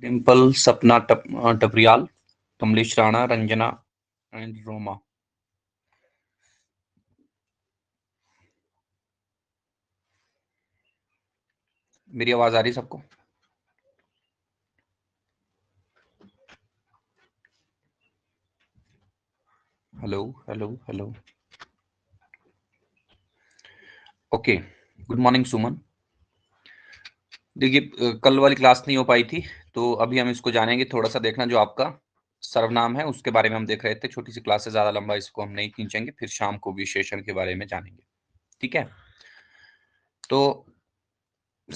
डिम्पल सपना टप, टपरियाल कमलेश राणा रंजना एंड रोमा मेरी आवाज आ रही सबको hello hello hello okay good morning Suman देखिए कल वाली क्लास नहीं हो पाई थी तो अभी हम इसको जानेंगे थोड़ा सा देखना जो आपका सर्वनाम है उसके बारे में हम देख रहे थे छोटी सी क्लास से ज्यादा लंबा इसको हम नहीं खींचेंगे फिर शाम को विशेषण के बारे में जानेंगे ठीक है तो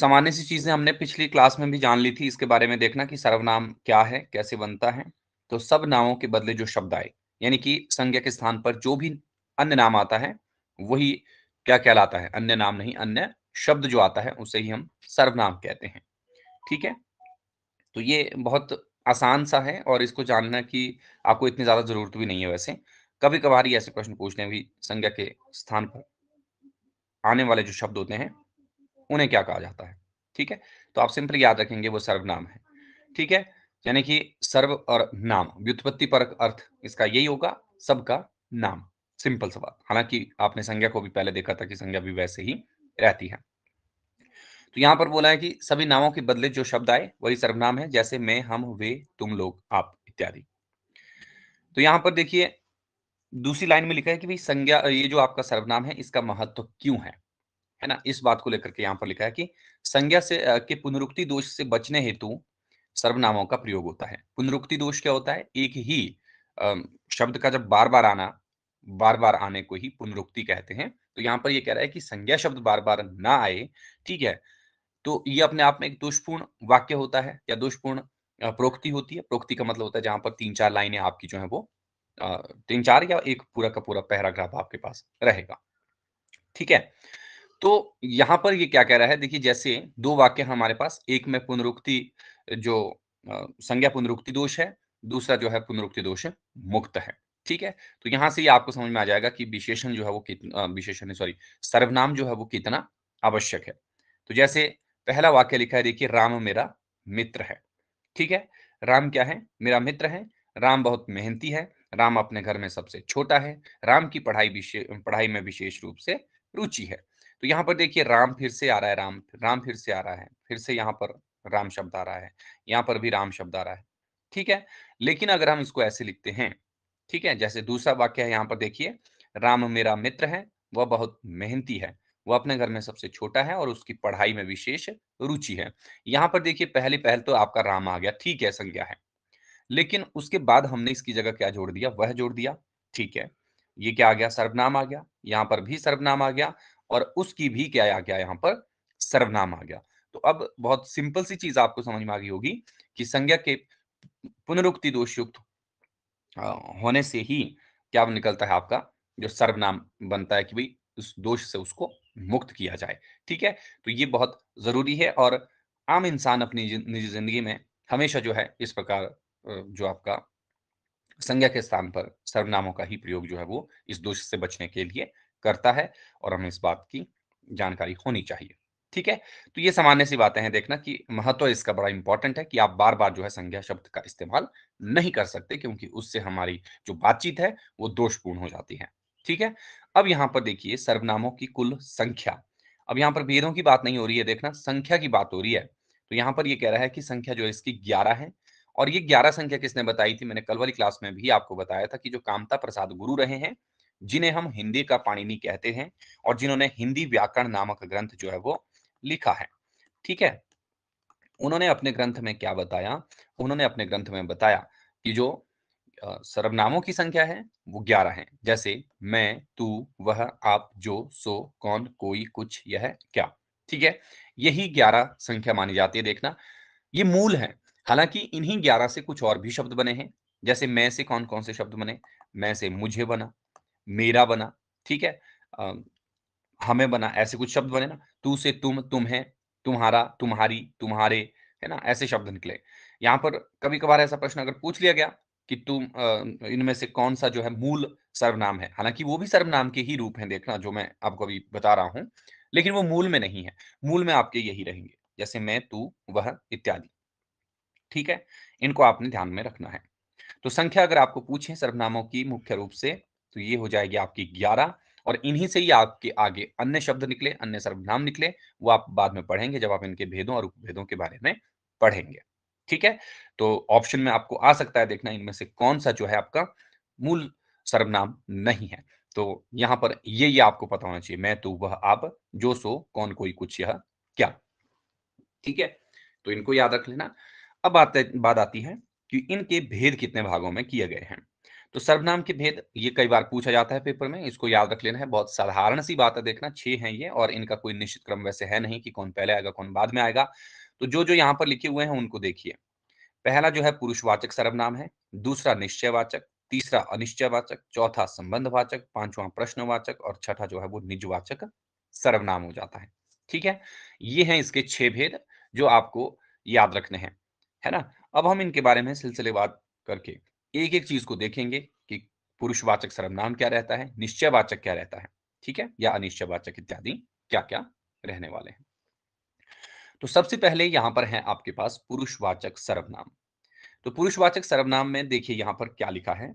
सामान्य सी चीजें हमने पिछली क्लास में भी जान ली थी इसके बारे में देखना कि सर्वनाम क्या है कैसे बनता है तो सब नामों के बदले जो शब्द आए यानी कि संज्ञा के स्थान पर जो भी अन्य नाम आता है वही क्या कहलाता है अन्य नाम नहीं अन्य शब्द जो आता है उसे ही हम सर्वनाम कहते हैं ठीक है तो ये बहुत आसान सा है और इसको जानना की आपको इतनी ज़्यादा ज़रूरत भी नहीं है वैसे कभी कभार ही ऐसे प्रश्न पूछने भी संज्ञा के स्थान पर आने वाले जो शब्द होते हैं उन्हें क्या कहा जाता है ठीक है तो आप सिंपल याद रखेंगे वो सर्वनाम है ठीक है यानी कि सर्व और नाम व्युत्पत्ति पर अर्थ इसका यही होगा सबका नाम सिंपल सवाल हालांकि आपने संज्ञा को भी पहले देखा था कि संज्ञा भी वैसे ही रहती है तो यहां पर बोला है कि सभी नामों के बदले जो शब्द आए वही सर्वनाम है जैसे मैं हम वे तुम लोग आप इत्यादि तो यहाँ पर देखिए दूसरी लाइन में लिखा है कि भाई संज्ञा ये जो आपका सर्वनाम है इसका महत्व क्यों है है ना इस बात को लेकर के यहां पर लिखा है कि संज्ञा से के पुनरुक्ति दोष से बचने हेतु सर्वनामों का प्रयोग होता है पुनरुक्ति दोष क्या होता है एक ही शब्द का जब बार बार आना बार बार आने को ही पुनरुक्ति कहते हैं तो यहां पर ये कह रहा है कि संज्ञा शब्द बार बार ना आए ठीक है तो ये अपने आप में एक दोषपूर्ण वाक्य होता है या दोषपूर्ण प्रोक्ति होती है प्रोक्ति का मतलब होता है जहां पर तीन चार लाइनें आपकी जो है वो तीन चार या एक पूरा का पूरा पैराग्राफ आपके पास रहेगा ठीक है तो यहां पर ये क्या कह रहा है देखिए जैसे दो वाक्य हमारे पास एक में पुनरुक्ति जो संज्ञा पुनरुक्ति दोष है दूसरा जो है पुनरुक्ति दोष मुक्त है ठीक है तो यहां से ये आपको समझ में आ जाएगा कि विशेषण जो है वो कितना विशेषण सॉरी सर्वनाम जो है वो कितना आवश्यक है तो जैसे पहला वाक्य लिखा है देखिए राम मेरा मित्र है ठीक है राम क्या है मेरा मित्र है राम बहुत मेहनती है राम अपने घर में सबसे छोटा है राम की पढ़ाई पढ़ाई में विशेष रूप से रुचि है तो यहाँ पर देखिए राम फिर से आ रहा है राम राम फिर से आ रहा है फिर से यहाँ पर राम शब्द आ रहा है यहाँ पर भी राम शब्द आ रहा है ठीक है लेकिन अगर हम इसको ऐसे लिखते हैं ठीक है जैसे दूसरा वाक्य है यहाँ पर देखिए राम मेरा मित्र है वह बहुत मेहनती है वह अपने घर में सबसे छोटा है और उसकी पढ़ाई में विशेष रुचि है यहाँ पर देखिए पहली पहल तो आपका राम आ गया ठीक है संज्ञा है लेकिन उसके बाद हमने इसकी जगह क्या जोड़ दिया वह जोड़ दिया ठीक है ये क्या आ गया सर्वनाम आ गया यहाँ पर भी सर्वनाम आ गया और उसकी भी क्या आ गया यहाँ पर सर्वनाम आ गया तो अब बहुत सिंपल सी चीज आपको समझ में आ गई होगी कि संज्ञा के पुनरुक्ति दोषयुक्त होने से ही क्या निकलता है आपका जो सर्वनाम बनता है कि भाई उस दोष से उसको मुक्त किया जाए ठीक है तो ये बहुत ज़रूरी है और आम इंसान अपनी निजी ज़िंदगी में हमेशा जो है इस प्रकार जो आपका संज्ञा के स्थान पर सर्वनामों का ही प्रयोग जो है वो इस दोष से बचने के लिए करता है और हमें इस बात की जानकारी होनी चाहिए ठीक है तो ये सामान्य सी बातें हैं देखना कि महत्व इसका बड़ा इंपॉर्टेंट है कि आप बार बार जो है संज्ञा शब्द का इस्तेमाल नहीं कर सकते क्योंकि उससे हमारी जो बातचीत है वो दोषपूर्ण हो जाती है ठीक है अब यहां पर देखिए सर्वनामों की कुल संख्या अब यहां पर भेदों की बात नहीं हो रही है देखना संख्या की बात हो रही है तो यहां पर ये यह कह रहा है कि संख्या जो है इसकी ग्यारह है और ये ग्यारह संख्या किसने बताई थी मैंने कल वाली क्लास में भी आपको बताया था कि जो कामता प्रसाद गुरु रहे हैं जिन्हें हम हिंदी का पाणिनी कहते हैं और जिन्होंने हिंदी व्याकरण नामक ग्रंथ जो है वो लिखा है ठीक है उन्होंने अपने ग्रंथ में क्या बताया उन्होंने अपने ग्रंथ में बताया कि जो सर्वनामों की संख्या है वो ग्यारह है जैसे मैं तू वह आप जो सो कौन कोई कुछ यह क्या ठीक है यही ग्यारह संख्या मानी जाती है देखना ये मूल है हालांकि इन्हीं ग्यारह से कुछ और भी शब्द बने हैं जैसे मैं से कौन कौन से शब्द बने मैं से मुझे बना मेरा बना ठीक है आ, हमें बना ऐसे कुछ शब्द बने ना तू से तुम तुम है तुम्हारा तुम्हारी तुम्हारे है ना ऐसे शब्द निकले यहाँ पर कभी कभार ऐसा प्रश्न अगर पूछ लिया गया कि तुम इनमें से कौन सा जो है मूल सर्वनाम है। हालांकि वो भी सर्वनाम के ही रूप है देखना जो मैं आपको अभी बता रहा हूं लेकिन वो मूल में नहीं है। मूल में आपके यही रहेंगे, जैसे मैं, तू, वह इत्यादि। ठीक है? इनको आपने ध्यान में रखना है। तो संख्या अगर आपको पूछे सर्वनामों की मुख्य रूप से तो ये हो जाएगी आपकी 11 और इन्हीं से ही आपके आगे अन्य शब्द निकले, अन्य सर्वनाम निकले, वो आप बाद में पढ़ेंगे जब आप इनके भेदों और उपभेदों के बारे में पढ़ेंगे। ठीक है तो ऑप्शन में आपको आ सकता है देखना इनमें से कौन सा जो है आपका मूल सर्वनाम नहीं है तो यहां पर ये ये आपको पता होना चाहिए मैं तो वह आप जो सो कौन कोई कुछ यह क्या ठीक है तो इनको याद रख लेना अब आते बात आती है कि इनके भेद कितने भागों में किए गए हैं तो सर्वनाम के भेद ये कई बार पूछा जाता है पेपर में इसको याद रख लेना है बहुत साधारण सी बात है देखना छह हैं ये और इनका कोई निश्चित क्रम वैसे है नहीं कि कौन पहले आएगा कौन बाद में आएगा तो जो जो यहाँ पर लिखे हुए हैं उनको देखिए पहला जो है पुरुषवाचक सर्वनाम है दूसरा निश्चयवाचक तीसरा अनिश्चयवाचक चौथा संबंधवाचक पांचवा प्रश्नवाचक और छठा जो है वो निजवाचक सर्वनाम हो जाता है ठीक है ये है इसके छह भेद जो आपको याद रखने हैं है ना अब हम इनके बारे में बात करके एक एक चीज को देखेंगे कि पुरुषवाचक सर्वनाम क्या रहता है निश्चयवाचक क्या रहता है ठीक है या अनिश्चयवाचक इत्यादि क्या क्या रहने वाले हैं तो सबसे पहले यहाँ पर है आपके पास पुरुषवाचक सर्वनाम तो पुरुषवाचक सर्वनाम में देखिए यहाँ पर क्या लिखा है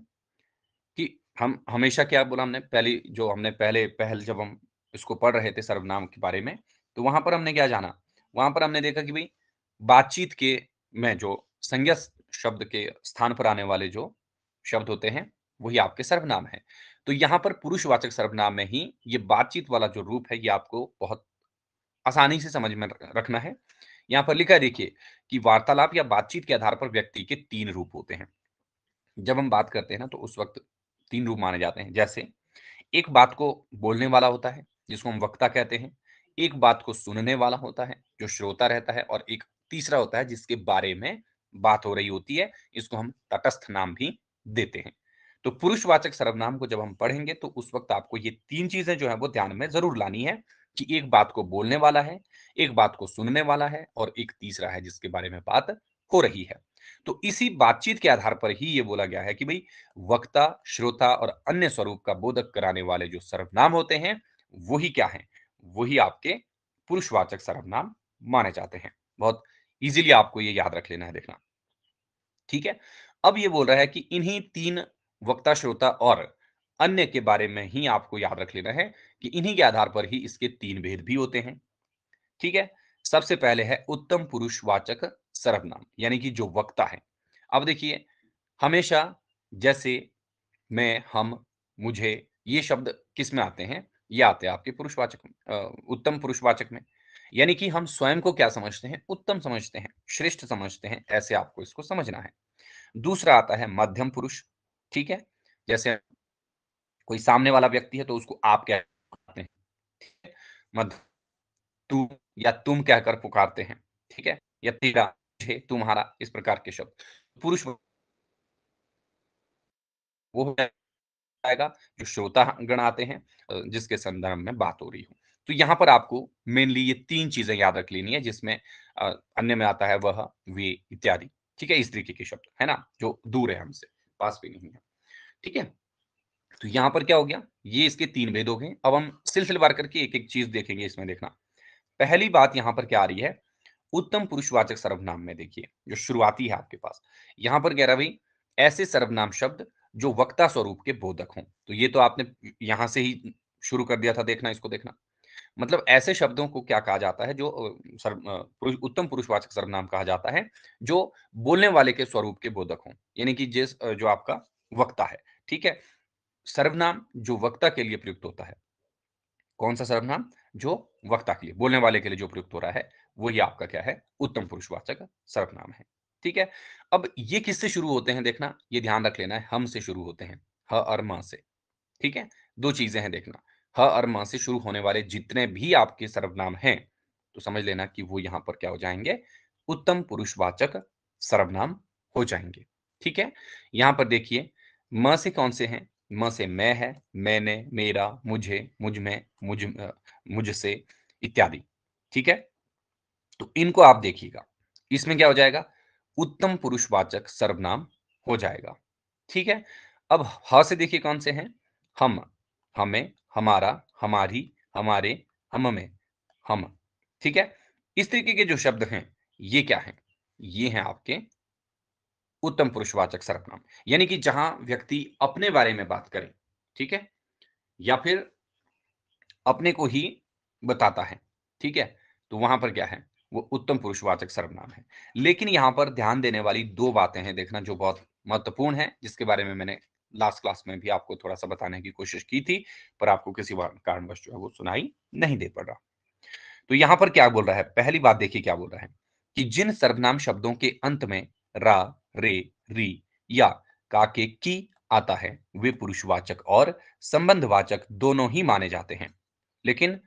कि हम हमेशा क्या बोला हमने पहली जो हमने पहले पहल जब हम इसको पढ़ रहे थे सर्वनाम के बारे में तो वहां पर हमने क्या जाना वहां पर हमने देखा कि भाई बातचीत के में जो संज्ञा शब्द के स्थान पर आने वाले जो शब्द होते हैं वही आपके सर्वनाम है तो यहाँ पर पुरुषवाचक सर्वनाम में ही ये बातचीत वाला जो रूप है ये आपको बहुत आसानी से समझ में रखना है यहाँ पर लिखा है देखिए कि वार्तालाप या बातचीत के आधार पर व्यक्ति के तीन रूप होते हैं जब हम बात करते हैं ना तो उस वक्त तीन रूप माने जाते हैं जैसे एक बात को बोलने वाला होता है जिसको हम वक्ता कहते हैं एक बात को सुनने वाला होता है जो श्रोता रहता है और एक तीसरा होता है जिसके बारे में बात हो रही होती है इसको हम तटस्थ नाम भी देते हैं तो पुरुषवाचक सर्वनाम को जब हम पढ़ेंगे तो उस वक्त आपको ये तीन चीजें जो है वो ध्यान में जरूर लानी है कि एक बात को बोलने वाला है एक बात को सुनने वाला है और एक तीसरा है जिसके बारे में बात हो रही है तो इसी बातचीत के आधार पर ही ये बोला गया है कि भाई वक्ता श्रोता और अन्य स्वरूप का बोधक कराने वाले जो सर्वनाम होते हैं वही क्या है वही आपके पुरुषवाचक सर्वनाम माने जाते हैं बहुत इजीली आपको ये याद रख लेना है देखना ठीक है अब ये बोल रहा है कि इन्हीं तीन वक्ता श्रोता और अन्य के बारे में ही आपको याद रख लेना है कि इन्हीं के आधार पर ही इसके तीन भेद भी होते हैं ठीक है सबसे पहले है उत्तम पुरुषवाचक सर्वनाम यानी कि जो वक्ता है अब देखिए हमेशा जैसे मैं हम मुझे ये शब्द किस में आते हैं ये आते हैं आपके पुरुषवाचक में उत्तम पुरुषवाचक में यानी कि हम स्वयं को क्या समझते हैं उत्तम समझते हैं श्रेष्ठ समझते हैं ऐसे आपको इसको समझना है दूसरा आता है मध्यम पुरुष ठीक है जैसे कोई सामने वाला व्यक्ति है तो उसको आप कहते हैं मध तू या तुम कहकर पुकारते हैं ठीक है या तेरा तुम्हारा इस प्रकार के शब्द पुरुष वो जाएगा जो श्रोता गण आते हैं जिसके संदर्भ में बात हो रही हो तो यहाँ पर आपको मेनली ये तीन चीजें याद रख लेनी है जिसमें अन्य में आता है वह वे इत्यादि ठीक है इस तरीके के शब्द है ना जो दूर है हमसे पास भी नहीं है ठीक है तो यहां पर क्या हो गया ये इसके तीन भेद हो गए अब हम सिलसिलेवार करके एक एक चीज देखेंगे इसमें देखना पहली बात यहां पर क्या आ रही है उत्तम पुरुषवाचक सर्वनाम में देखिए जो शुरुआती है आपके पास यहां पर कह रहा भाई ऐसे सर्वनाम शब्द जो वक्ता स्वरूप के बोधक हों तो ये तो आपने यहां से ही शुरू कर दिया था देखना इसको देखना मतलब ऐसे शब्दों को क्या कहा जाता है जो सर्व पुरुष उत्तम पुरुषवाचक सर्वनाम कहा जाता है जो बोलने वाले के स्वरूप के बोधक हों यानी कि जिस जो आपका वक्ता है ठीक है सर्वनाम जो वक्ता के लिए प्रयुक्त होता है कौन सा सर्वनाम जो वक्ता के लिए बोलने वाले के लिए जो प्रयुक्त हो रहा है वही आपका क्या है उत्तम पुरुषवाचक सर्वनाम है ठीक है अब ये किससे शुरू होते हैं देखना ये ध्यान रख लेना है हम से शुरू होते हैं ह और म से ठीक है दो चीजें हैं देखना ह और म से शुरू होने वाले जितने भी आपके सर्वनाम हैं तो समझ लेना कि वो यहाँ पर क्या हो जाएंगे उत्तम पुरुषवाचक सर्वनाम हो जाएंगे ठीक है यहां पर देखिए म से कौन से हैं म से मैं है मैंने मेरा मुझे मुझ में मुझ मुझसे इत्यादि ठीक है तो इनको आप देखिएगा इसमें क्या हो जाएगा उत्तम पुरुषवाचक सर्वनाम हो जाएगा ठीक है अब ह से देखिए कौन से हैं हम हमें हमारा हमारी हमारे हम में हम ठीक है इस तरीके के जो शब्द हैं ये क्या है ये हैं आपके उत्तम पुरुषवाचक सर्वनाम यानी कि जहां व्यक्ति अपने बारे में बात करे ठीक है या फिर अपने को ही बताता है ठीक है तो वहां पर क्या है वो उत्तम पुरुषवाचक सर्वनाम है लेकिन यहां पर ध्यान देने वाली दो बातें हैं देखना जो बहुत महत्वपूर्ण है जिसके बारे में मैंने लास्ट क्लास में भी आपको थोड़ा सा बताने की कोशिश की थी पर आपको किसी कारणवश जो है वो सुनाई नहीं दे पड़ रहा तो यहां पर क्या बोल रहा है पहली बात देखिए क्या बोल रहा है कि जिन सर्वनाम शब्दों के अंत में रा रे री या का के की आता है वे पुरुषवाचक और संबंधवाचक दोनों ही माने जाते हैं लेकिन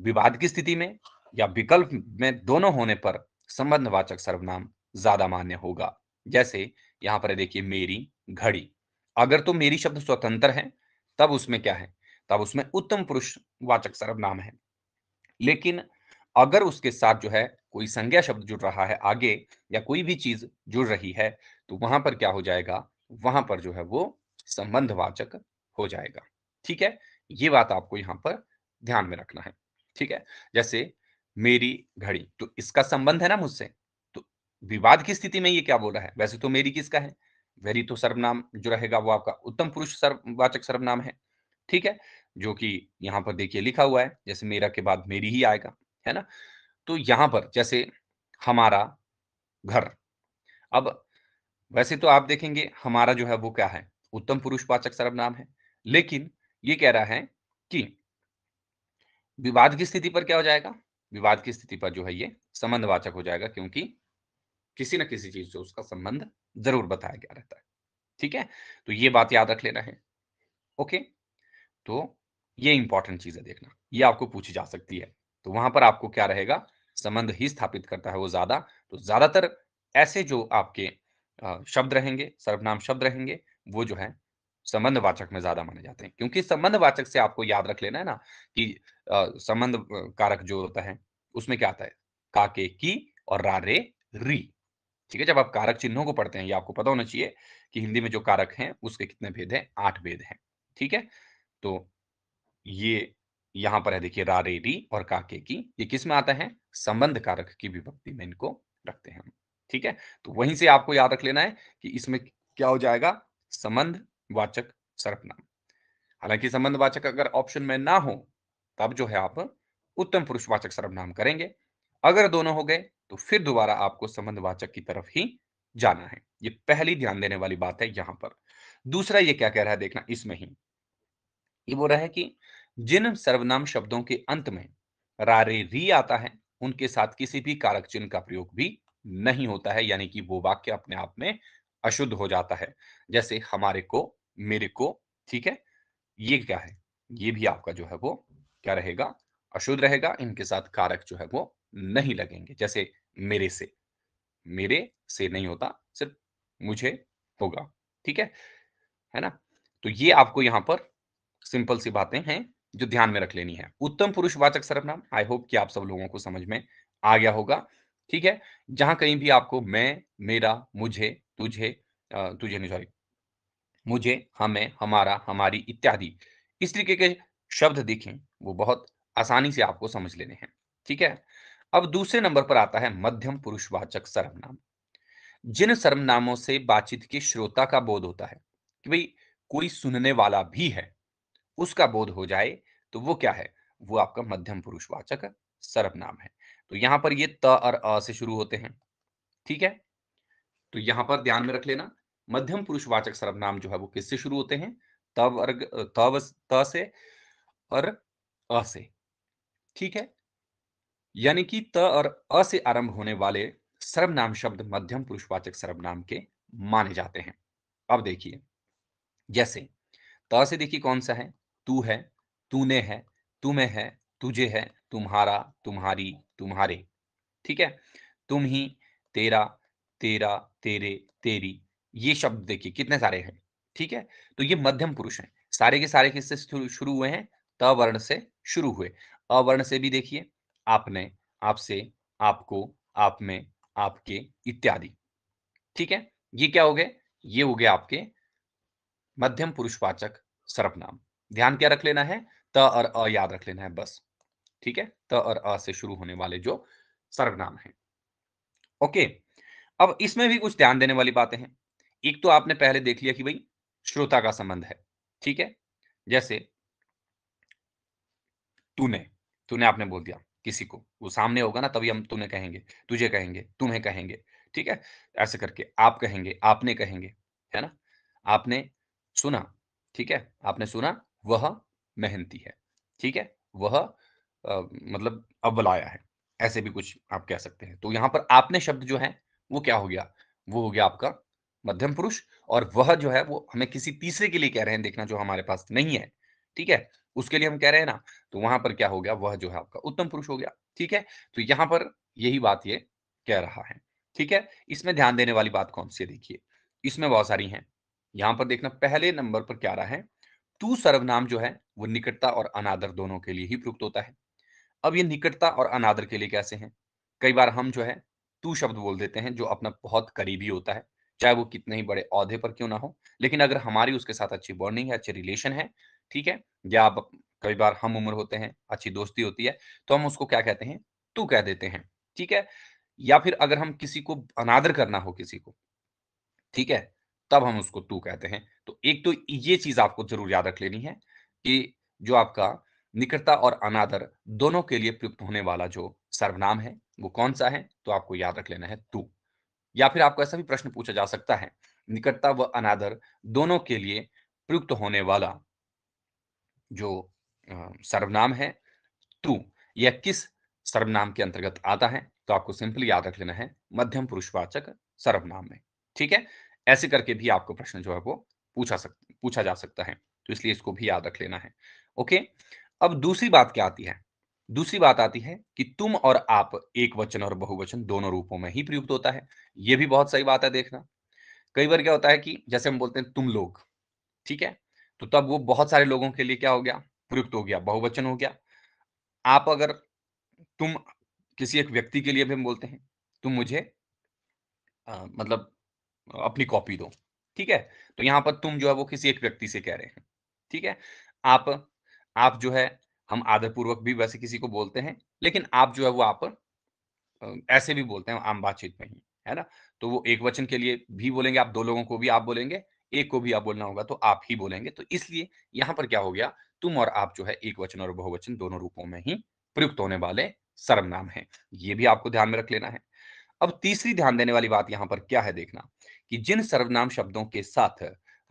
विवाद की स्थिति में या विकल्प में दोनों होने पर संबंधवाचक सर्वनाम ज्यादा मान्य होगा जैसे यहां पर देखिए मेरी घड़ी अगर तो मेरी शब्द स्वतंत्र है तब उसमें क्या है तब उसमें उत्तम पुरुषवाचक सर्वनाम है लेकिन अगर उसके साथ जो है कोई संज्ञा शब्द जुड़ रहा है आगे या कोई भी चीज जुड़ रही है तो वहां पर क्या हो जाएगा वहां पर जो है वो संबंधवाचक हो जाएगा ठीक है ये बात आपको यहाँ पर ध्यान में रखना है ठीक है जैसे मेरी घड़ी तो इसका संबंध है ना मुझसे तो विवाद की स्थिति में ये क्या बोल रहा है वैसे तो मेरी किसका है वेरी तो सर्वनाम जो रहेगा वो आपका उत्तम पुरुष सर्ववाचक सर्वनाम है ठीक है जो कि यहाँ पर देखिए लिखा हुआ है जैसे मेरा के बाद मेरी ही आएगा है ना तो यहां पर जैसे हमारा घर अब वैसे तो आप देखेंगे हमारा जो है वो क्या है उत्तम पुरुष वाचक सर्वनाम है लेकिन ये कह रहा है कि विवाद की स्थिति पर क्या हो जाएगा विवाद की स्थिति पर जो है ये संबंध वाचक हो जाएगा क्योंकि किसी न किसी चीज से उसका संबंध जरूर बताया गया रहता है ठीक है तो ये बात याद रख लेना है ओके तो ये इंपॉर्टेंट चीज है देखना ये आपको पूछी जा सकती है तो वहां पर आपको क्या रहेगा संबंध ही स्थापित करता है वो ज्यादा तो ज्यादातर ऐसे जो आपके शब्द रहेंगे सर्वनाम शब्द रहेंगे वो जो है संबंधवाचक में ज्यादा माने जाते हैं क्योंकि संबंधवाचक से आपको याद रख लेना है ना कि संबंध कारक जो होता है उसमें क्या आता है काके की और रारे री ठीक है जब आप कारक चिन्हों को पढ़ते हैं ये आपको पता होना चाहिए कि हिंदी में जो कारक हैं उसके कितने भेद हैं आठ भेद हैं ठीक है तो ये यहां पर है देखिए रारेडी और काके की ये किस में आता है संबंध कारक की विभक्ति में इनको रखते हैं ठीक है तो वहीं से आपको याद रख लेना है कि इसमें क्या हो जाएगा संबंध वाचक सर्वनाम हालांकि संबंध वाचक अगर ऑप्शन में ना हो तब जो है आप उत्तम पुरुषवाचक सर्वनाम करेंगे अगर दोनों हो गए तो फिर दोबारा आपको संबंध वाचक की तरफ ही जाना है ये पहली ध्यान देने वाली बात है यहां पर दूसरा ये क्या कह रहा है देखना इसमें ही ये बोल रहा है कि जिन सर्वनाम शब्दों के अंत में रारे री आता है उनके साथ किसी भी कारक चिन्ह का प्रयोग भी नहीं होता है यानी कि वो वाक्य अपने आप में अशुद्ध हो जाता है जैसे हमारे को मेरे को ठीक है ये क्या है ये भी आपका जो है वो क्या रहेगा अशुद्ध रहेगा इनके साथ कारक जो है वो नहीं लगेंगे जैसे मेरे से मेरे से नहीं होता सिर्फ मुझे होगा ठीक है है ना तो ये आपको यहां पर सिंपल सी बातें हैं जो ध्यान में रख लेनी है उत्तम पुरुषवाचक सर्वनाम आई होप कि आप सब लोगों को समझ में आ गया होगा ठीक है जहां कहीं भी आपको मैं मेरा मुझे तुझे तुझे नहीं सॉरी मुझे हमें हमारा हमारी इत्यादि इस तरीके के शब्द देखें वो बहुत आसानी से आपको समझ लेने हैं ठीक है अब दूसरे नंबर पर आता है मध्यम पुरुषवाचक सर्वनाम जिन सर्वनामों से बातचीत के श्रोता का बोध होता है कि भाई कोई सुनने वाला भी है उसका बोध हो जाए तो वो क्या है वो आपका मध्यम पुरुषवाचक सर्वनाम है तो यहां पर ये त और अ से शुरू होते हैं ठीक है तो यहां पर ध्यान में रख लेना मध्यम पुरुषवाचक सर्वनाम जो है वो किससे शुरू होते हैं तव अर्ग तव त से और अ से ठीक है यानी कि त और अ से आरंभ होने वाले सर्वनाम शब्द मध्यम पुरुषवाचक सर्वनाम के माने जाते हैं अब देखिए जैसे त से देखिए कौन सा है तू है तूने है तुम्हें है तुझे है तुम्हारा तुम्हारी तुम्हारे ठीक है तुम ही तेरा तेरा तेरे तेरी ये शब्द देखिए कितने सारे हैं ठीक है तो ये मध्यम पुरुष हैं सारे के सारे किससे शुरू हुए हैं त वर्ण से शुरू हुए अवर्ण से भी देखिए आपने आपसे आपको आप में आपके इत्यादि ठीक है ये क्या हो गए ये हो गए आपके मध्यम पुरुषवाचक सर्वनाम ध्यान क्या रख लेना है त और अ याद रख लेना है बस ठीक है त और अ से शुरू होने वाले जो सर्वनाम है ओके अब इसमें भी कुछ ध्यान देने वाली बातें हैं एक तो आपने पहले देख लिया कि भाई श्रोता का संबंध है ठीक है जैसे तूने तूने आपने बोल दिया किसी को वो सामने होगा ना तभी हम तूने कहेंगे तुझे कहेंगे तुम्हें कहेंगे ठीक है ऐसे करके आप कहेंगे आपने कहेंगे है ना आपने सुना ठीक है आपने सुना वह मेहनती है ठीक है वह आ, मतलब अव्वलाया है ऐसे भी कुछ आप कह सकते हैं तो यहाँ पर आपने शब्द जो है वो क्या हो गया वो हो गया आपका मध्यम पुरुष और वह जो है वो हमें किसी तीसरे के लिए कह रहे हैं देखना जो हमारे पास नहीं है ठीक है उसके लिए हम कह रहे हैं ना तो वहां पर क्या हो गया वह जो है आपका उत्तम पुरुष हो गया ठीक है तो यहाँ पर यही बात ये कह रहा है ठीक है इसमें ध्यान देने वाली बात कौन सी है देखिए इसमें बहुत सारी हैं यहाँ पर देखना पहले नंबर पर क्या रहा है तू सर्वनाम जो है वो निकटता और अनादर दोनों के लिए ही प्रयुक्त होता है अब ये निकटता और अनादर के लिए कैसे हैं कई बार हम जो है तू शब्द बोल देते हैं जो अपना बहुत करीबी होता है चाहे वो कितने ही बड़े औहदे पर क्यों ना हो लेकिन अगर हमारी उसके साथ अच्छी बॉन्डिंग है अच्छे रिलेशन है ठीक है या आप कई बार हम उम्र होते हैं अच्छी दोस्ती होती है तो हम उसको क्या कहते हैं तू कह देते हैं ठीक है या फिर अगर हम किसी को अनादर करना हो किसी को ठीक है तब हम उसको तू कहते हैं तो एक तो ये चीज आपको जरूर याद रख लेनी है कि जो आपका निकटता और अनादर दोनों के लिए प्रयुक्त होने वाला जो सर्वनाम है वो कौन सा है तो आपको याद रख लेना है तू या फिर आपको ऐसा भी प्रश्न पूछा जा सकता है निकटता व अनादर दोनों के लिए प्रयुक्त होने वाला जो सर्वनाम है तू यह किस सर्वनाम के अंतर्गत आता है तो आपको सिंपली याद रख लेना है मध्यम पुरुषवाचक सर्वनाम में ठीक है ऐसे करके भी आपको प्रश्न जो है वो पूछा सक पूछा जा सकता है तो इसलिए इसको भी याद रख लेना है ओके अब दूसरी बात क्या आती है दूसरी बात आती है कि तुम और आप एक वचन और बहुवचन दोनों रूपों में ही प्रयुक्त होता है यह भी बहुत सही बात है देखना कई बार क्या होता है कि जैसे हम बोलते हैं तुम लोग ठीक है तो तब वो बहुत सारे लोगों के लिए क्या हो गया प्रयुक्त हो गया बहुवचन हो गया आप अगर तुम किसी एक व्यक्ति के लिए भी हम बोलते हैं तुम मुझे आ, मतलब अपनी कॉपी दो ठीक है तो यहां पर तुम जो है वो किसी एक व्यक्ति से कह रहे हैं ठीक है आप आप जो है हम आदरपूर्वक भी वैसे किसी को बोलते हैं लेकिन आप जो है वो आप ऐसे भी बोलते हैं आम बातचीत में ही है ना तो वो एक वचन के लिए भी बोलेंगे आप दो लोगों को भी आप बोलेंगे एक को भी आप बोलना होगा तो आप ही बोलेंगे तो इसलिए यहाँ पर क्या हो गया तुम और आप जो है एक वचन और बहुवचन दोनों रूपों में ही प्रयुक्त होने वाले सर्वनाम है ये भी आपको ध्यान में रख लेना है अब तीसरी ध्यान देने वाली बात यहां पर क्या है देखना कि जिन सर्वनाम शब्दों के साथ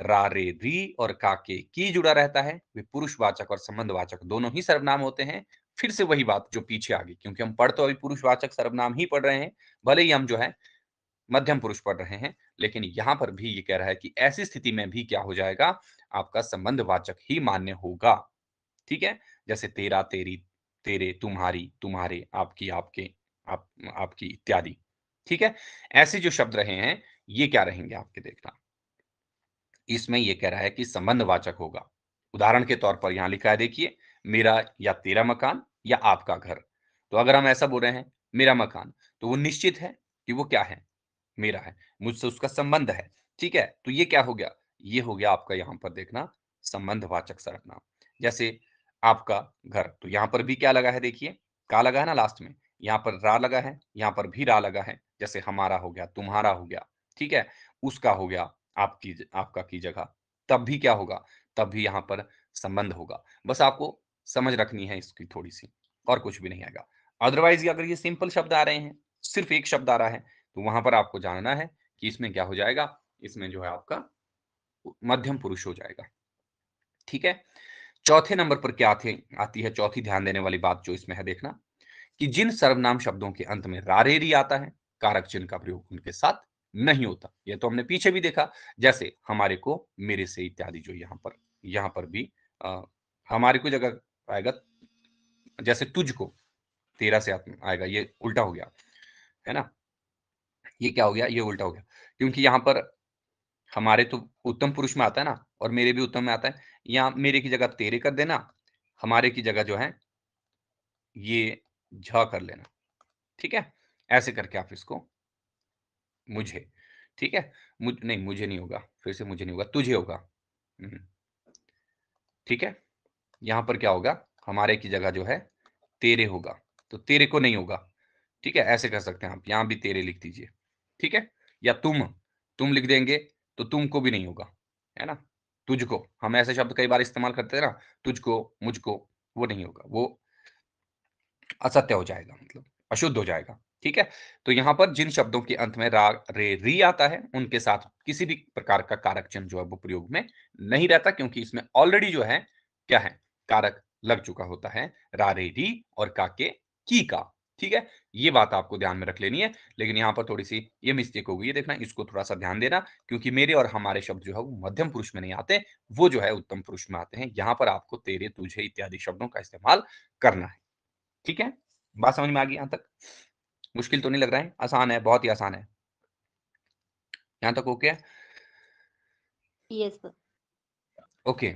रा रे री और का के की जुड़ा रहता है वे पुरुषवाचक और संबंधवाचक दोनों ही सर्वनाम होते हैं फिर से वही बात जो पीछे आ गई क्योंकि हम पढ़ तो अभी पुरुषवाचक सर्वनाम ही पढ़ रहे हैं भले ही हम जो है मध्यम पुरुष पढ़ रहे हैं लेकिन यहां पर भी ये कह रहा है कि ऐसी स्थिति में भी क्या हो जाएगा आपका संबंधवाचक ही मान्य होगा ठीक है जैसे तेरा तेरी तेरे तुम्हारी तुम्हारे आपकी आपके आप आपकी इत्यादि ठीक है ऐसे जो शब्द रहे हैं ये क्या रहेंगे आपके देखना इसमें यह कह रहा है कि संबंधवाचक होगा उदाहरण के तौर पर यहां लिखा है देखिए मेरा या तेरा मकान या आपका घर तो अगर हम ऐसा बोल रहे हैं मेरा मकान तो वो निश्चित है कि वो क्या है मेरा है मुझसे उसका संबंध है ठीक है तो ये क्या हो गया ये हो गया आपका यहाँ पर देखना संबंधवाचक संरचना जैसे आपका घर तो यहाँ पर भी क्या लगा है देखिए का लगा है ना लास्ट में यहाँ पर रा लगा है यहाँ पर भी रा लगा है जैसे हमारा हो गया तुम्हारा हो गया ठीक है उसका हो गया आपकी आपका की जगह तब भी क्या होगा तब भी यहाँ पर संबंध होगा बस आपको समझ रखनी है इसकी थोड़ी सी और कुछ भी नहीं आएगा अदरवाइज अगर ये सिंपल शब्द आ रहे हैं सिर्फ एक शब्द आ रहा है तो वहां पर आपको जानना है कि इसमें क्या हो जाएगा इसमें जो है आपका मध्यम पुरुष हो जाएगा ठीक है चौथे नंबर पर क्या थे आती है चौथी ध्यान देने वाली बात जो इसमें है देखना कि जिन सर्वनाम शब्दों के अंत में रारेरी आता है कारक चिन्ह का प्रयोग उनके साथ नहीं होता यह तो हमने पीछे भी देखा जैसे हमारे को मेरे से इत्यादि जो यहाँ पर यहाँ पर भी आ, हमारे को जगह आएगा जैसे तुझको तेरा से आएगा ये उल्टा हो गया है ना ये क्या हो गया ये उल्टा हो गया क्योंकि यहाँ पर हमारे तो उत्तम पुरुष में आता है ना और मेरे भी उत्तम में आता है यहाँ मेरे की जगह तेरे कर देना हमारे की जगह जो है ये झ कर लेना ठीक है ऐसे करके आप इसको मुझे ठीक है मुझ नहीं मुझे नहीं होगा फिर से मुझे नहीं होगा तुझे होगा हम्म। ठीक है यहां पर क्या होगा हमारे की जगह जो है तेरे होगा तो तेरे को नहीं होगा ठीक है ऐसे कर सकते हैं आप यहां भी तेरे लिख दीजिए ठीक है या तुम तुम लिख देंगे तो तुमको भी नहीं होगा है ना तुझको हम ऐसे शब्द कई बार इस्तेमाल करते हैं ना तुझको मुझको वो नहीं होगा वो असत्य हो जाएगा मतलब अशुद्ध हो जाएगा ठीक है तो यहां पर जिन शब्दों के अंत में रा रे री आता है उनके साथ किसी भी प्रकार का कारक चिन्ह जो है वो प्रयोग में नहीं रहता क्योंकि इसमें ऑलरेडी जो है क्या है कारक लग चुका होता है रा रे री और का के की का ठीक है ये बात आपको ध्यान में रख लेनी है लेकिन यहाँ पर थोड़ी सी ये मिस्टेक हो गई है देखना इसको थोड़ा सा ध्यान देना क्योंकि मेरे और हमारे शब्द जो है वो मध्यम पुरुष में नहीं आते वो जो है उत्तम पुरुष में आते हैं यहाँ पर आपको तेरे तुझे इत्यादि शब्दों का इस्तेमाल करना है ठीक है बात समझ में आ गई यहां तक मुश्किल तो नहीं लग रहा है आसान है बहुत ही आसान है यहाँ तक ओके ओके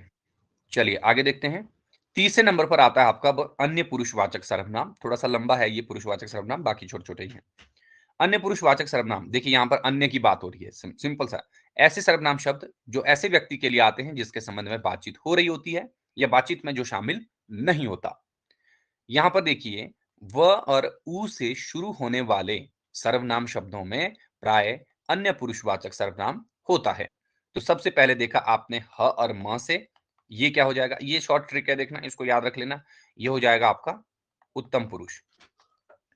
चलिए आगे देखते हैं तीसरे नंबर पर आता है आपका अन्य पुरुषवाचक सर्वनाम थोड़ा सा लंबा है ये पुरुषवाचक सर्वनाम बाकी छोटे छोटे ही हैं अन्य पुरुषवाचक सर्वनाम देखिए यहाँ पर अन्य की बात हो रही है सिं, सिंपल सा ऐसे सर्वनाम शब्द जो ऐसे व्यक्ति के लिए आते हैं जिसके संबंध में बातचीत हो रही होती है या बातचीत में जो शामिल नहीं होता यहाँ पर देखिए व और ऊ से शुरू होने वाले सर्वनाम शब्दों में प्राय अन्य पुरुषवाचक सर्वनाम होता है तो सबसे पहले देखा आपने ह और म से ये क्या हो जाएगा ये शॉर्ट ट्रिक है देखना इसको याद रख लेना ये हो जाएगा आपका उत्तम पुरुष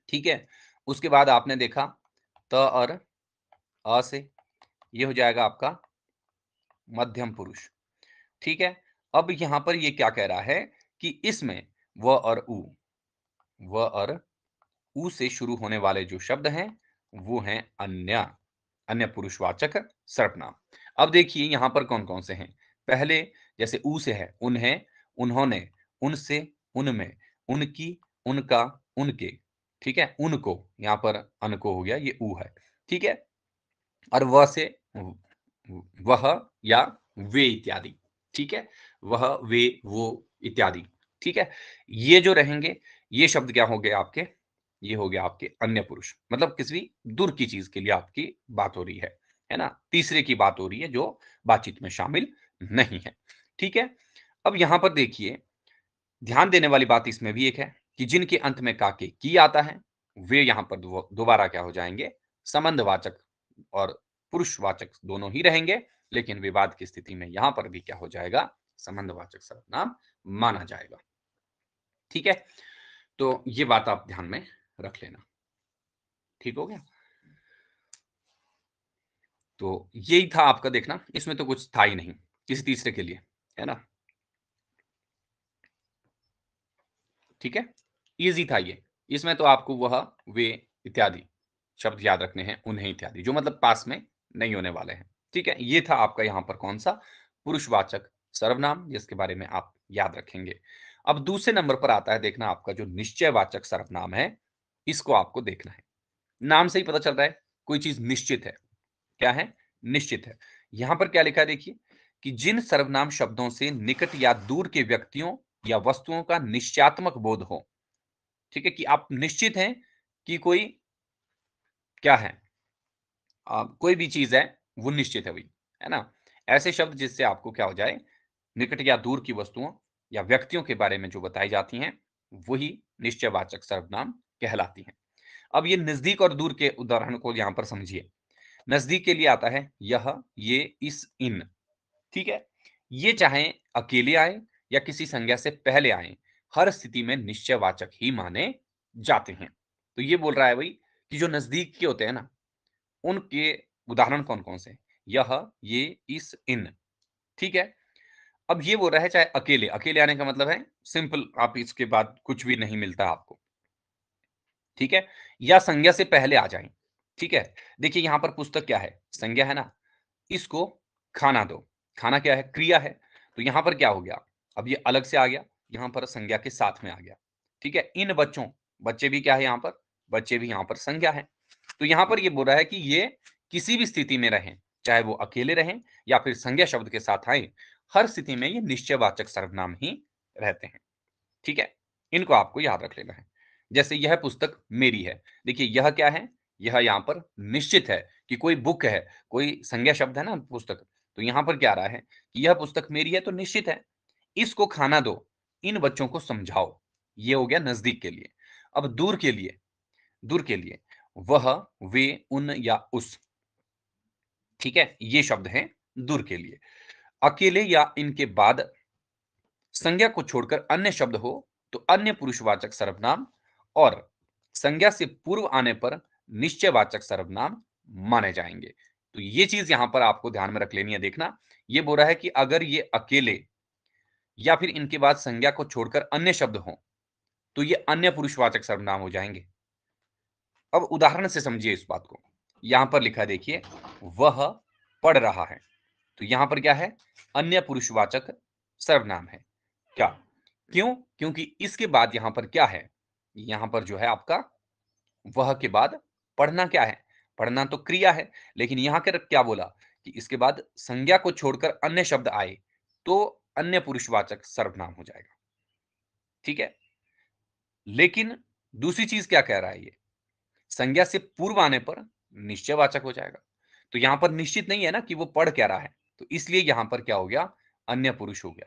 ठीक है उसके बाद आपने देखा त और अ से ये हो जाएगा आपका मध्यम पुरुष ठीक है अब यहां पर ये क्या कह रहा है कि इसमें व और ऊ व और ऊ से शुरू होने वाले जो शब्द हैं वो हैं अन्य अन्य पुरुषवाचक सर्वनाम अब देखिए यहाँ पर कौन कौन से हैं पहले जैसे ऊ से है उन्हें उन्होंने उनसे उनमें उनकी उनका उनके ठीक है उनको यहाँ पर अन को हो गया ये ऊ है ठीक है और वह से वह या वे इत्यादि ठीक है वह वे वो इत्यादि ठीक है ये जो रहेंगे ये शब्द क्या हो गए आपके ये हो गया आपके अन्य पुरुष मतलब किसी दूर की चीज के लिए आपकी बात हो रही है है ना तीसरे की बात हो रही है जो बातचीत में शामिल नहीं है ठीक है अब यहां पर देखिए ध्यान देने वाली बात इसमें भी एक है कि जिनके अंत में काके की आता है वे यहां पर दोबारा क्या हो जाएंगे संबंधवाचक और पुरुषवाचक दोनों ही रहेंगे लेकिन विवाद की स्थिति में यहां पर भी क्या हो जाएगा संबंधवाचक सर्वनाम माना जाएगा ठीक है तो ये बात आप ध्यान में रख लेना ठीक हो गया तो यही था आपका देखना इसमें तो कुछ था ही नहीं किसी तीसरे के लिए है ना ठीक है इजी था ये इसमें तो आपको वह वे इत्यादि शब्द याद रखने हैं उन्हें इत्यादि जो मतलब पास में नहीं होने वाले हैं ठीक है ये था आपका यहां पर कौन सा पुरुषवाचक सर्वनाम जिसके बारे में आप याद रखेंगे अब दूसरे नंबर पर आता है देखना आपका जो निश्चयवाचक सर्वनाम है इसको आपको देखना है नाम से ही पता चल रहा है कोई चीज निश्चित है क्या है निश्चित है यहां पर क्या लिखा है देखिए कि जिन सर्वनाम शब्दों से निकट या दूर के व्यक्तियों या वस्तुओं का निश्चयात्मक बोध हो ठीक है कि आप निश्चित हैं कि कोई क्या है आ, कोई भी चीज है वो निश्चित है भाई है ना ऐसे शब्द जिससे आपको क्या हो जाए निकट या दूर की वस्तुओं या व्यक्तियों के बारे में जो बताई जाती हैं वही निश्चयवाचक सर्वनाम कहलाती हैं अब ये नजदीक और दूर के उदाहरण को यहां पर समझिए नजदीक के लिए आता है यह ये इस इन ठीक है ये चाहे अकेले आए या किसी संज्ञा से पहले आए हर स्थिति में निश्चयवाचक ही माने जाते हैं तो ये बोल रहा है भाई कि जो नजदीक के होते हैं ना उनके उदाहरण कौन कौन से यह ये इस इन ठीक है अब ये बोल रहा है चाहे अकेले अकेले आने का मतलब है सिंपल आप इसके बाद कुछ भी नहीं मिलता आपको ठीक है या संज्ञा से पहले आ जाए ठीक है देखिए यहां पर पुस्तक क्या है संज्ञा है ना इसको खाना दो खाना क्या है क्रिया है तो यहां पर क्या हो गया अब ये अलग से आ गया यहां पर संज्ञा के साथ में आ गया ठीक है इन बच्चों बच्चे भी क्या है यहां पर बच्चे भी यहां पर संज्ञा है तो यहां पर ये बोल रहा है कि ये किसी भी स्थिति में रहें चाहे वो अकेले रहें या फिर संज्ञा शब्द के साथ आए हर स्थिति में ये निश्चयवाचक सर्वनाम ही रहते हैं ठीक है इनको आपको याद रख लेना है जैसे यह पुस्तक मेरी है देखिए यह क्या है यह यहाँ पर निश्चित है कि कोई बुक है कोई संज्ञा शब्द है ना पुस्तक तो यहाँ पर क्या आ रहा है कि यह पुस्तक मेरी है तो निश्चित है इसको खाना दो इन बच्चों को समझाओ ये हो गया नजदीक के लिए अब दूर के लिए दूर के लिए वह वे उन या उस ठीक है ये शब्द हैं दूर के लिए अकेले या इनके बाद संज्ञा को छोड़कर अन्य शब्द हो तो अन्य पुरुषवाचक सर्वनाम और संज्ञा से पूर्व आने पर निश्चयवाचक सर्वनाम माने जाएंगे तो ये चीज यहां पर आपको ध्यान में रख लेनी है देखना ये बोल रहा है कि अगर ये अकेले या फिर इनके बाद संज्ञा को छोड़कर अन्य शब्द हो तो ये अन्य पुरुषवाचक सर्वनाम हो जाएंगे अब उदाहरण से समझिए इस बात को यहां पर लिखा देखिए वह पढ़ रहा है तो यहां पर क्या है अन्य पुरुषवाचक सर्वनाम है क्या क्यों क्योंकि इसके बाद यहां पर क्या है यहां पर जो है आपका वह के बाद पढ़ना क्या है पढ़ना तो क्रिया है लेकिन यहां कर क्या बोला कि इसके बाद संज्ञा को छोड़कर अन्य शब्द आए तो अन्य पुरुषवाचक सर्वनाम हो जाएगा ठीक है लेकिन दूसरी चीज क्या कह रहा है ये संज्ञा से पूर्व आने पर निश्चयवाचक हो जाएगा तो यहां पर निश्चित नहीं है ना कि वो पढ़ क्या रहा है तो इसलिए यहां पर क्या हो गया अन्य पुरुष हो गया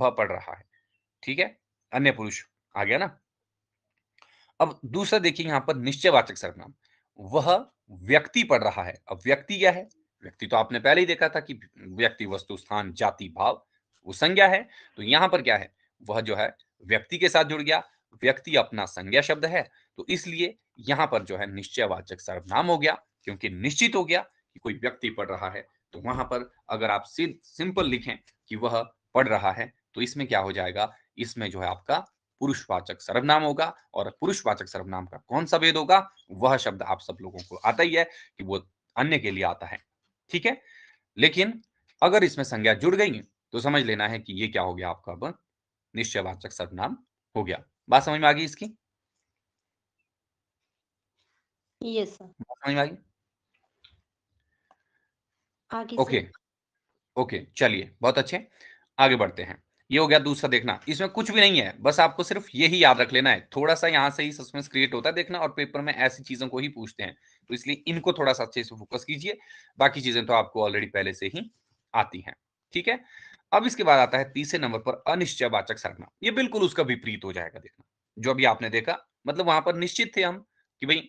वह पढ़ रहा है ठीक है अन्य पुरुष आ गया ना अब दूसरा देखिए यहां पर निश्चयवाचक सर्वनाम वह व्यक्ति पढ़ रहा है अब व्यक्ति क्या है व्यक्ति तो आपने पहले ही देखा था कि व्यक्ति वस्तु स्थान जाति भाव वो संज्ञा है तो यहां पर क्या है वह जो है व्यक्ति के साथ जुड़ गया व्यक्ति अपना संज्ञा शब्द है तो इसलिए यहां पर जो है निश्चयवाचक सर्वनाम हो गया क्योंकि निश्चित हो गया कि कोई व्यक्ति पढ़ रहा है तो वहां पर अगर आप सिंपल लिखें कि वह पढ़ रहा है तो इसमें क्या हो जाएगा इसमें जो है आपका पुरुषवाचक सर्वनाम होगा और पुरुषवाचक सर्वनाम का कौन सा भेद होगा वह शब्द आप सब लोगों को आता ही है कि वो अन्य के लिए आता है ठीक है लेकिन अगर इसमें संज्ञा जुड़ गई तो समझ लेना है कि ये क्या हो गया आपका अब निश्चयवाचक सर्वनाम हो गया बात समझ में आ गई इसकी यस yes, समझ में आ गई आगे ओके ओके चलिए बहुत अच्छे आगे बढ़ते हैं ये हो गया दूसरा देखना इसमें कुछ भी नहीं है बस आपको सिर्फ यही याद रख लेना है थोड़ा सा यहाँ से ही सस्पेंस क्रिएट होता है देखना और पेपर में ऐसी चीजों को ही पूछते हैं तो इसलिए इनको थोड़ा सा अच्छे से फोकस कीजिए बाकी चीजें तो आपको ऑलरेडी पहले से ही आती हैं ठीक है अब इसके बाद आता है तीसरे नंबर पर अनिश्चय वाचक सरना ये बिल्कुल उसका विपरीत हो जाएगा देखना जो अभी आपने देखा मतलब वहां पर निश्चित थे हम कि भाई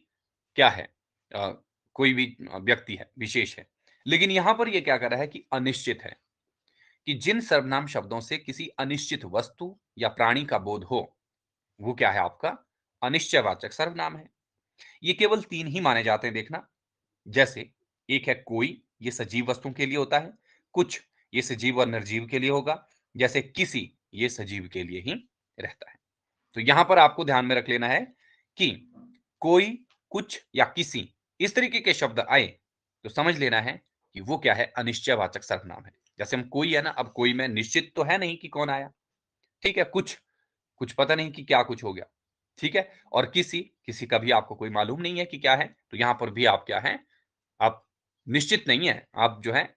क्या है आ, कोई भी व्यक्ति है विशेष है लेकिन यहां पर यह क्या कर रहा है कि अनिश्चित है कि जिन सर्वनाम शब्दों से किसी अनिश्चित वस्तु या प्राणी का बोध हो वो क्या है आपका अनिश्चयवाचक सर्वनाम है ये केवल तीन ही माने जाते हैं देखना जैसे एक है कोई ये सजीव वस्तुओं के लिए होता है कुछ ये सजीव और निर्जीव के लिए होगा जैसे किसी ये सजीव के लिए ही रहता है तो यहां पर आपको ध्यान में रख लेना है कि कोई कुछ या किसी इस तरीके के शब्द आए तो समझ लेना है कि वो क्या है अनिश्चयवाचक सर्वनाम है जैसे हम कोई है ना अब कोई में निश्चित तो है नहीं कि कौन आया ठीक है कुछ कुछ पता नहीं कि क्या कुछ हो गया ठीक है और किसी किसी का भी आपको कोई मालूम नहीं है कि क्या है तो यहां पर भी आप क्या है आप निश्चित नहीं है आप जो है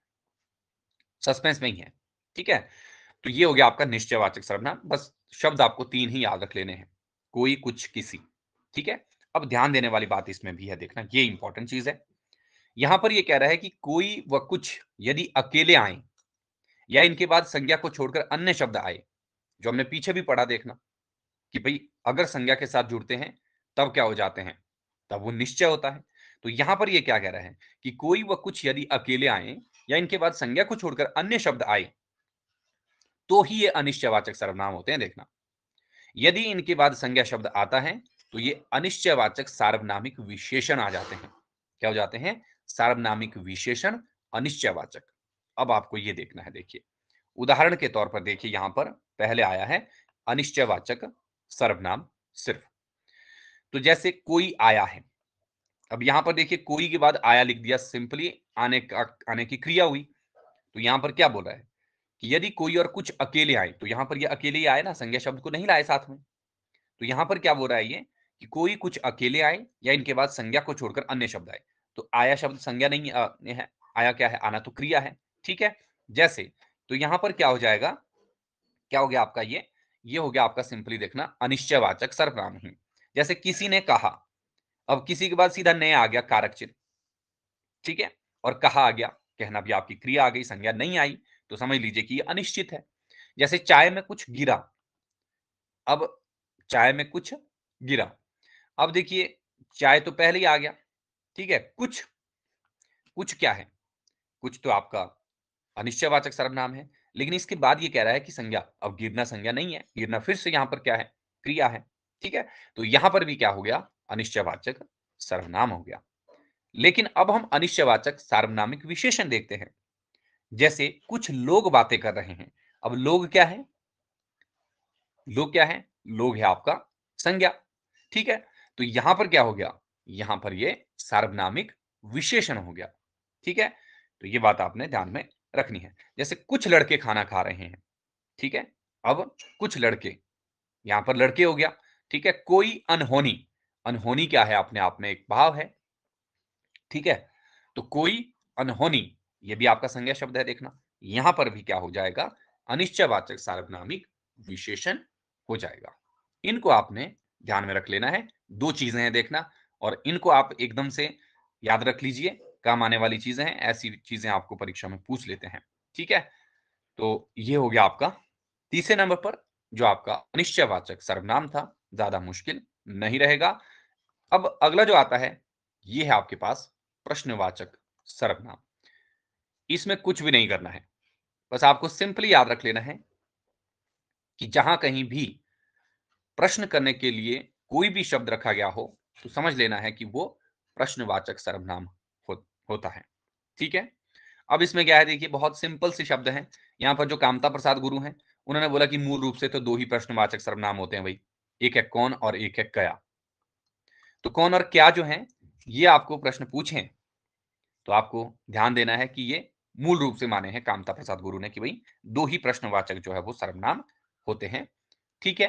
सस्पेंस में ही है ठीक है तो ये हो गया आपका निश्चयवाचक सर्वनाम बस शब्द आपको तीन ही याद रख लेने हैं कोई कुछ किसी ठीक है अब ध्यान देने वाली बात इसमें भी है देखना ये इंपॉर्टेंट चीज है यहां पर यह कह रहा है कि कोई व कुछ यदि अकेले आए या इनके बाद संज्ञा को छोड़कर अन्य शब्द आए जो हमने पीछे भी पढ़ा देखना कि भाई अगर संज्ञा के साथ जुड़ते हैं तब क्या हो जाते हैं तब वो निश्चय होता है तो यहां पर ये क्या कह रहा है कि कोई व कुछ यदि अकेले आए या इनके बाद संज्ञा को छोड़कर अन्य शब्द आए तो ही ये अनिश्चयवाचक सर्वनाम होते हैं देखना यदि इनके बाद संज्ञा शब्द आता है तो ये अनिश्चयवाचक सार्वनामिक विशेषण आ जाते हैं क्या हो जाते हैं सार्वनामिक विशेषण अनिश्चयवाचक अब आपको ये देखना है देखिए उदाहरण के तौर पर देखिए यहां पर पहले आया है अनिश्चयवाचक सर्वनाम सिर्फ तो जैसे कोई आया है अब यहां पर देखिए कोई के बाद आया लिख दिया सिंपली आने का आने की क्रिया हुई तो यहां पर क्या बोल रहा है कि यदि कोई और कुछ अकेले आए तो यहां पर ये अकेले ही आए ना संज्ञा शब्द को नहीं लाए साथ में तो यहां पर क्या बोल रहा है ये कि कोई कुछ अकेले आए या इनके बाद संज्ञा को छोड़कर अन्य शब्द आए तो आया शब्द संज्ञा नहीं आ, है आया क्या है आना तो क्रिया है ठीक है जैसे तो यहां पर क्या हो जाएगा क्या हो गया आपका ये ये हो गया आपका सिंपली देखना अनिश्चयवाचक सर्वनाम ही जैसे किसी ने कहा अब किसी के बाद सीधा नए आ गया कारक चिन्ह ठीक है और कहा आ गया कहना भी आपकी क्रिया आ गई संज्ञा नहीं आई तो समझ लीजिए कि ये अनिश्चित है जैसे चाय में कुछ गिरा अब चाय में कुछ गिरा अब देखिए चाय तो पहले ही आ गया ठीक है कुछ कुछ क्या है कुछ तो आपका अनिश्चयवाचक सर्वनाम है लेकिन इसके बाद ये कह रहा है कि संज्ञा अब गिरना संज्ञा नहीं है गिरना फिर से यहां पर क्या है क्रिया है ठीक है तो यहां पर भी क्या हो गया अनिश्चयवाचक सर्वनाम हो गया लेकिन अब हम अनिश्चयवाचक सार्वनामिक विशेषण देखते हैं जैसे कुछ लोग बातें कर रहे हैं अब लोग क्या है लोग क्या है लोग है आपका संज्ञा ठीक है तो यहां पर क्या हो गया यहां पर यह सार्वनामिक विशेषण हो गया ठीक है तो ये बात आपने ध्यान में रखनी है जैसे कुछ लड़के खाना खा रहे हैं ठीक है अब कुछ लड़के यहां पर लड़के हो गया ठीक है कोई अनहोनी अनहोनी क्या है अपने आप में एक भाव है ठीक है तो कोई अनहोनी ये भी आपका संज्ञा शब्द है देखना यहां पर भी क्या हो जाएगा अनिश्चयवाचक सार्वनामिक विशेषण हो जाएगा इनको आपने ध्यान में रख लेना है दो चीजें हैं देखना और इनको आप एकदम से याद रख लीजिए काम आने वाली चीजें हैं ऐसी चीजें आपको परीक्षा में पूछ लेते हैं ठीक है तो ये हो गया आपका तीसरे नंबर पर जो आपका अनिश्चयवाचक सर्वनाम था ज्यादा मुश्किल नहीं रहेगा अब अगला जो आता है ये है आपके पास प्रश्नवाचक सर्वनाम इसमें कुछ भी नहीं करना है बस आपको सिंपली याद रख लेना है कि जहां कहीं भी प्रश्न करने के लिए कोई भी शब्द रखा गया हो तो समझ लेना है कि वो प्रश्नवाचक सर्वनाम हो, होता है ठीक है अब इसमें क्या है देखिए बहुत सिंपल से शब्द हैं यहाँ पर जो कामता प्रसाद गुरु हैं उन्होंने बोला कि मूल रूप से तो दो ही प्रश्नवाचक सर्वनाम होते हैं भाई एक है कौन और एक है क्या तो कौन और क्या जो है ये आपको प्रश्न पूछे तो आपको ध्यान देना है कि ये मूल रूप से माने हैं कामता प्रसाद गुरु ने कि भाई दो ही प्रश्नवाचक जो है वो सर्वनाम होते हैं ठीक है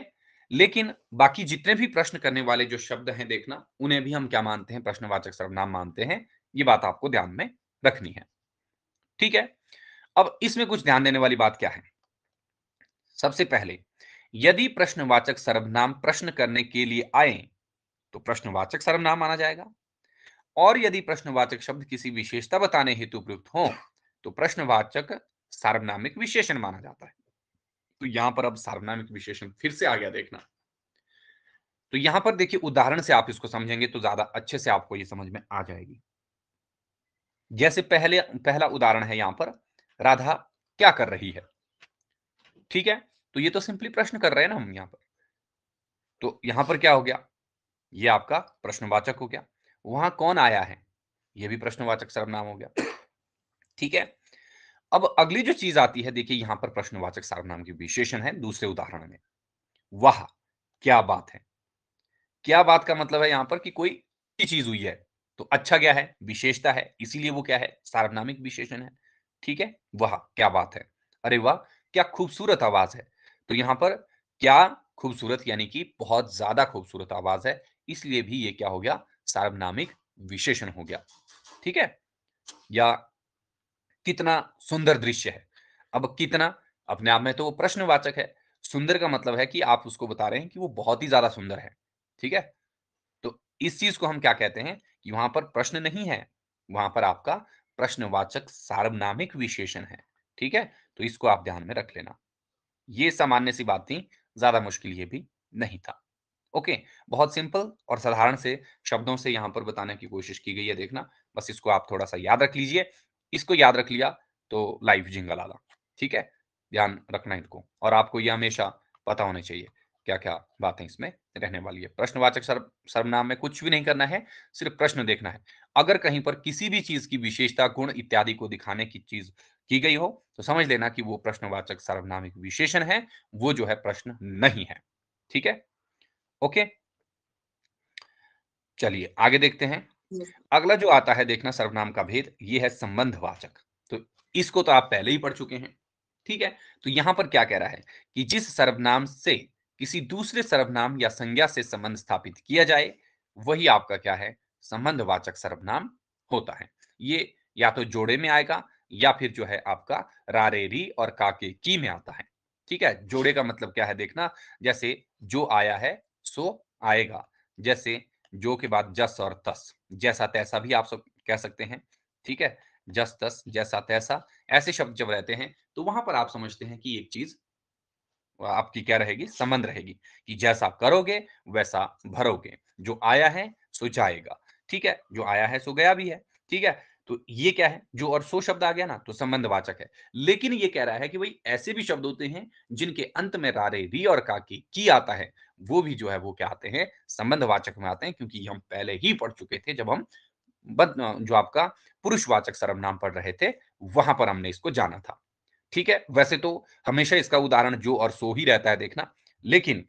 लेकिन बाकी जितने भी प्रश्न करने वाले जो शब्द हैं देखना उन्हें भी हम क्या मानते हैं प्रश्नवाचक सर्वनाम मानते हैं ये बात आपको ध्यान में रखनी है ठीक है अब इसमें कुछ ध्यान देने वाली बात क्या है सबसे पहले यदि प्रश्नवाचक सर्वनाम प्रश्न करने के लिए आए तो प्रश्नवाचक सर्वनाम माना जाएगा और यदि प्रश्नवाचक शब्द किसी विशेषता बताने हेतु प्रयुक्त हो तो प्रश्नवाचक सार्वनामिक विशेषण माना जाता है तो यहां पर अब सार्वनामिक विशेषण फिर से आ गया देखना तो यहां पर देखिए उदाहरण से आप इसको समझेंगे तो ज्यादा अच्छे से आपको ये समझ में आ जाएगी जैसे पहले पहला उदाहरण है यहां पर राधा क्या कर रही है ठीक है तो ये तो सिंपली प्रश्न कर रहे हैं ना हम यहां पर तो यहां पर क्या हो गया ये आपका प्रश्नवाचक हो गया वहां कौन आया है ये भी प्रश्नवाचक सर्वनाम हो गया ठीक है अब अगली जो चीज आती है देखिए यहां पर प्रश्नवाचक सार्वनाम की विशेषण है दूसरे उदाहरण में वह क्या बात है क्या बात का मतलब है यहां पर कि कोई चीज हुई है तो अच्छा क्या है विशेषता है इसीलिए वो क्या है सार्वनामिक विशेषण है ठीक है वह क्या बात है अरे वाह क्या खूबसूरत आवाज है तो यहां पर क्या खूबसूरत यानी कि बहुत ज्यादा खूबसूरत आवाज है इसलिए भी ये क्या हो गया सार्वनामिक विशेषण हो गया ठीक है या कितना सुंदर दृश्य है अब कितना अपने आप में तो वो प्रश्नवाचक है सुंदर का मतलब है कि आप उसको बता रहे हैं कि वो बहुत ही ज्यादा सुंदर है ठीक है तो इस चीज को हम क्या कहते हैं कि वहां पर प्रश्न नहीं है वहां पर आपका प्रश्नवाचक सार्वनामिक विशेषण है ठीक है तो इसको आप ध्यान में रख लेना ये सामान्य सी बात थी ज्यादा मुश्किल ये भी नहीं था ओके बहुत सिंपल और साधारण से शब्दों से यहाँ पर बताने की कोशिश की गई है देखना बस इसको आप थोड़ा सा याद रख लीजिए इसको याद रख लिया तो लाइफ जिंगल आला ठीक है ध्यान रखना इनको और आपको ये हमेशा पता होना चाहिए क्या क्या बातें इसमें रहने वाली है प्रश्नवाचक सर्व सर्वनाम में कुछ भी नहीं करना है सिर्फ प्रश्न देखना है अगर कहीं पर किसी भी चीज की विशेषता गुण इत्यादि को दिखाने की चीज की गई हो तो समझ लेना कि वो प्रश्नवाचक सर्वनाम एक विशेषण है वो जो है प्रश्न नहीं है ठीक है ओके चलिए आगे देखते हैं अगला जो आता है देखना सर्वनाम का भेद ये है संबंधवाचक तो इसको तो आप पहले ही पढ़ चुके हैं ठीक है तो यहां पर क्या कह रहा है कि जिस सर्वनाम से किसी दूसरे सर्वनाम या संज्ञा से संबंध स्थापित किया जाए वही आपका क्या है संबंधवाचक सर्वनाम होता है ये या तो जोड़े में आएगा या फिर जो है आपका रारे री और काके की में आता है ठीक है जोड़े का मतलब क्या है देखना जैसे जो आया है सो आएगा जैसे जो के बाद जस और तस जैसा तैसा भी आप सब कह सकते हैं ठीक है जस तस जैसा तैसा ऐसे शब्द जब रहते हैं तो वहां पर आप समझते हैं कि एक चीज आपकी क्या रहेगी संबंध रहेगी कि जैसा करोगे वैसा भरोगे जो आया है सो जाएगा ठीक है जो आया है सो गया भी है ठीक है तो ये क्या है जो और सो शब्द आ गया ना तो संबंधवाचक है लेकिन ये कह रहा है कि भाई ऐसे भी शब्द होते हैं जिनके अंत में रारे री और का की, की आता है वो भी जो है वो क्या आते हैं संबंधवाचक में आते हैं क्योंकि हम पहले ही पढ़ चुके थे जब हम बद जो आपका पुरुषवाचक सर्वनाम पढ़ रहे थे वहां पर हमने इसको जाना था ठीक है वैसे तो हमेशा इसका उदाहरण जो और सो ही रहता है देखना लेकिन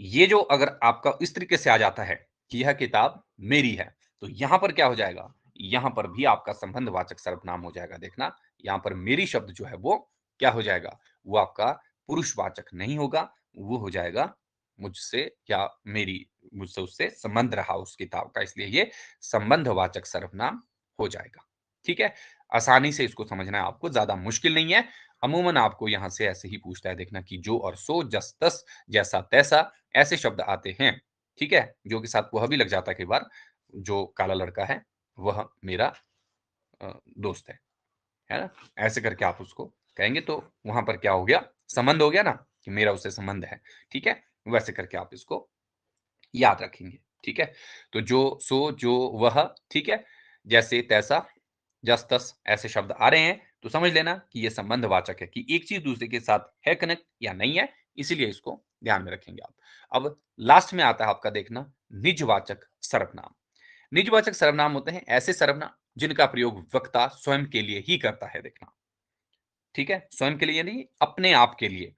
ये जो अगर आपका इस तरीके से आ जाता है कि यह किताब मेरी है तो यहां पर क्या हो जाएगा यहां पर भी आपका संबंधवाचक सर्वनाम हो जाएगा देखना यहां पर मेरी शब्द जो है वो क्या हो जाएगा वो आपका पुरुषवाचक नहीं होगा वो हो जाएगा मुझसे या मेरी मुझसे उससे संबंध रहा उस किताब का इसलिए ये संबंधवाचक सर्वनाम हो जाएगा ठीक है आसानी से इसको समझना है आपको ज्यादा मुश्किल नहीं है अमूमन आपको यहाँ से ऐसे ही पूछता है देखना कि जो और सो जस तस जैसा तैसा ऐसे शब्द आते हैं ठीक है जो के साथ वह भी लग जाता है कई बार जो काला लड़का है वह मेरा दोस्त है है ना ऐसे करके आप उसको कहेंगे तो वहां पर क्या हो गया संबंध हो गया ना कि मेरा उससे संबंध है ठीक है वैसे करके आप इसको याद रखेंगे ठीक है तो जो सो जो वह ठीक है जैसे तैसा जस तस ऐसे शब्द आ रहे हैं तो समझ लेना कि यह संबंध वाचक है कि एक चीज दूसरे के साथ है कनेक्ट या नहीं है इसीलिए इसको ध्यान में रखेंगे आप अब लास्ट में आता है आपका देखना निजवाचक सर्वनाम निजवाचक सर्वनाम होते हैं ऐसे सर्वनाम जिनका प्रयोग वक्ता स्वयं के लिए ही करता है देखना ठीक है स्वयं के लिए नहीं अपने आप के लिए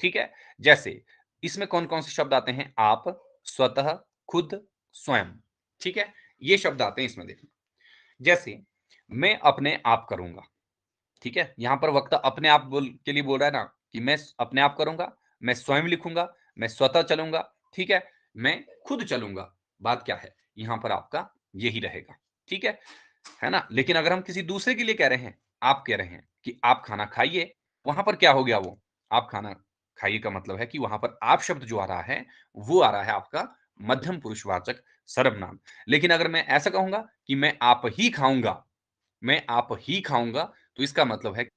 ठीक है जैसे इसमें कौन कौन से शब्द आते हैं आप स्वतः खुद स्वयं ठीक है ये शब्द आते हैं इसमें देखो जैसे मैं अपने आप करूंगा ठीक है यहां पर वक्ता अपने आप बोल के लिए बोल रहा है ना कि मैं अपने आप करूंगा मैं स्वयं लिखूंगा मैं स्वतः चलूंगा ठीक है मैं खुद चलूंगा बात क्या है यहां पर आपका यही रहेगा ठीक है है ना लेकिन अगर हम किसी दूसरे के लिए कह रहे हैं आप कह रहे हैं कि आप खाना खाइए वहां पर क्या हो गया वो आप खाना खाइए का मतलब है कि वहां पर आप शब्द जो आ रहा है वो आ रहा है आपका मध्यम पुरुषवाचक सर्वनाम लेकिन अगर मैं ऐसा कहूंगा कि मैं आप ही खाऊंगा मैं आप ही खाऊंगा तो इसका मतलब है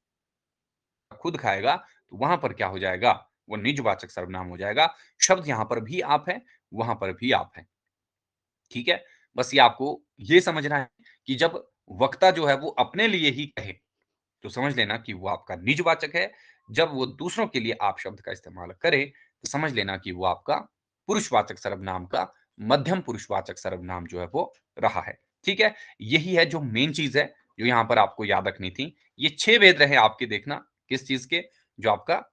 खुद खाएगा तो वहां पर क्या हो जाएगा वो निजवाचक सर्वनाम हो जाएगा शब्द यहां पर भी आप है वहां पर भी आप है ठीक है बस ये आपको ये समझना है कि जब वक्ता जो है वो अपने लिए ही कहे तो समझ लेना कि वो आपका निजवाचक है जब वो दूसरों के लिए आप शब्द का इस्तेमाल करें तो समझ लेना कि वो आपका पुरुषवाचक सर्वनाम का मध्यम पुरुषवाचक सर्वनाम जो है वो रहा है ठीक है यही है जो मेन चीज है जो यहाँ पर आपको याद रखनी थी ये छह भेद रहे आपके देखना किस चीज के जो आपका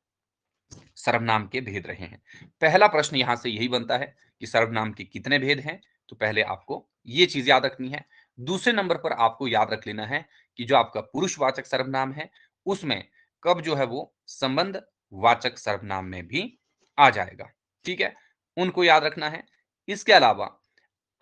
सर्वनाम के भेद रहे हैं पहला प्रश्न यहाँ से यही बनता है कि सर्वनाम के कितने भेद हैं तो पहले आपको ये चीज याद रखनी है दूसरे नंबर पर आपको याद रख लेना है कि जो आपका पुरुषवाचक सर्वनाम है उसमें कब जो है वो संबंध वाचक सर्वनाम में भी आ जाएगा ठीक है उनको याद रखना है इसके अलावा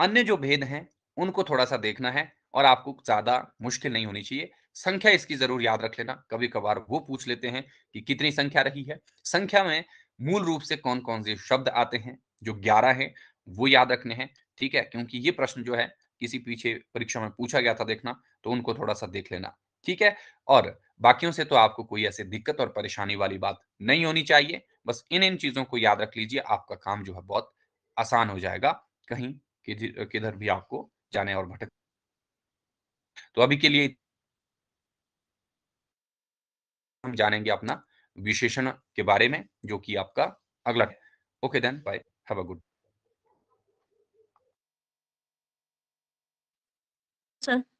अन्य जो भेद हैं उनको थोड़ा सा देखना है और आपको ज्यादा मुश्किल नहीं होनी चाहिए संख्या इसकी जरूर याद रख लेना कभी कभार वो पूछ लेते हैं कि कितनी संख्या रही है संख्या में मूल रूप से कौन कौन से शब्द आते हैं जो ग्यारह है वो याद रखने हैं ठीक है क्योंकि ये प्रश्न जो है किसी पीछे परीक्षा में पूछा गया था देखना तो उनको थोड़ा सा देख लेना ठीक है और बाकियों से तो आपको कोई ऐसी दिक्कत और परेशानी वाली बात नहीं होनी चाहिए बस इन इन चीजों को याद रख लीजिए आपका काम जो है बहुत आसान हो जाएगा कहीं किधर भी आपको जाने और भटक तो अभी के लिए हम जानेंगे अपना विशेषण के बारे में जो कि आपका अगला okay then bye have a good sir